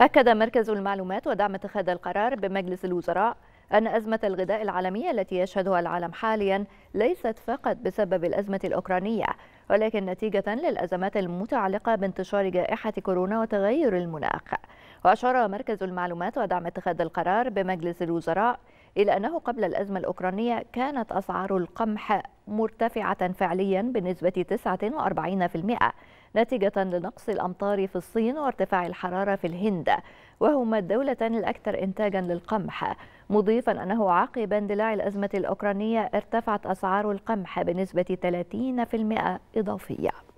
أكد مركز المعلومات ودعم اتخاذ القرار بمجلس الوزراء أن أزمة الغذاء العالمية التي يشهدها العالم حاليا ليست فقط بسبب الأزمة الأوكرانية ولكن نتيجة للأزمات المتعلقة بانتشار جائحة كورونا وتغير المناخ وأشار مركز المعلومات ودعم اتخاذ القرار بمجلس الوزراء إلا أنه قبل الأزمة الأوكرانية كانت أسعار القمح مرتفعة فعليا بنسبة 49% نتيجة لنقص الأمطار في الصين وارتفاع الحرارة في الهند وهما الدولتان الأكثر إنتاجا للقمح مضيفا أنه عقب اندلاع الأزمة الأوكرانية ارتفعت أسعار القمح بنسبة 30% إضافية